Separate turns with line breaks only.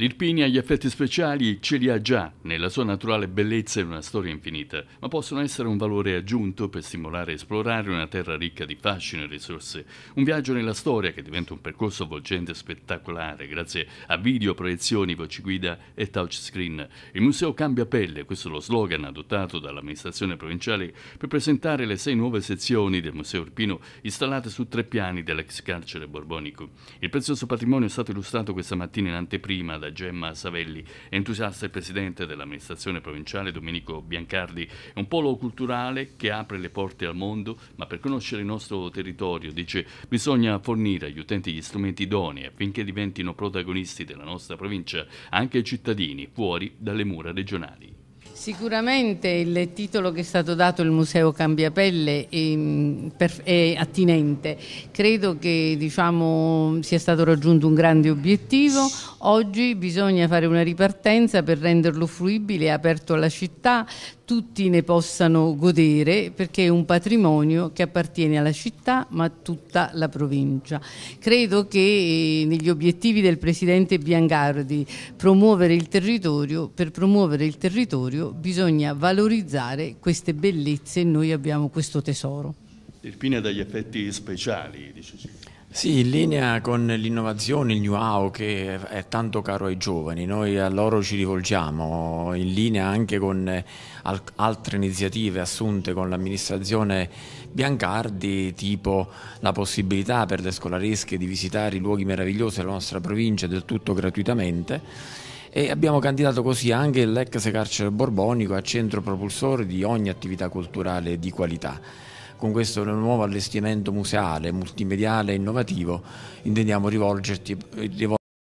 L'Irpinia gli effetti speciali ce li ha già, nella sua naturale bellezza e una storia infinita, ma possono essere un valore aggiunto per stimolare e esplorare una terra ricca di fascino e risorse. Un viaggio nella storia che diventa un percorso avvolgente e spettacolare grazie a video, proiezioni, voci guida e touchscreen. Il museo cambia pelle, questo è lo slogan adottato dall'amministrazione provinciale per presentare le sei nuove sezioni del Museo Irpino installate su tre piani dell'ex carcere borbonico. Il prezioso patrimonio è stato illustrato questa mattina in anteprima da Gemma Savelli. Entusiasta e presidente dell'amministrazione provinciale Domenico Biancardi. È un polo culturale che apre le porte al mondo, ma per conoscere il nostro territorio, dice, bisogna fornire agli utenti gli strumenti idonei affinché diventino protagonisti della nostra provincia anche i cittadini fuori dalle mura regionali.
Sicuramente il titolo che è stato dato il Museo Cambiapelle è, mm, è attinente. Credo che diciamo, sia stato raggiunto un grande obiettivo. Oggi bisogna fare una ripartenza per renderlo fruibile e aperto alla città tutti ne possano godere perché è un patrimonio che appartiene alla città ma a tutta la provincia. Credo che eh, negli obiettivi del Presidente Biangardi promuovere il territorio, per promuovere il territorio bisogna valorizzare queste bellezze e noi abbiamo questo tesoro.
Irpina dagli effetti speciali, dice Silvia. Sì, in linea con l'innovazione, il know How che è tanto caro ai giovani, noi a loro ci rivolgiamo, in linea anche con eh, altre iniziative assunte con l'amministrazione Biancardi, tipo la possibilità per le scolaresche di visitare i luoghi meravigliosi della nostra provincia del tutto gratuitamente e abbiamo candidato così anche l'ex carcere borbonico a centro propulsore di ogni attività culturale di qualità con questo nuovo allestimento museale, multimediale e innovativo intendiamo rivolgerti, rivolgerti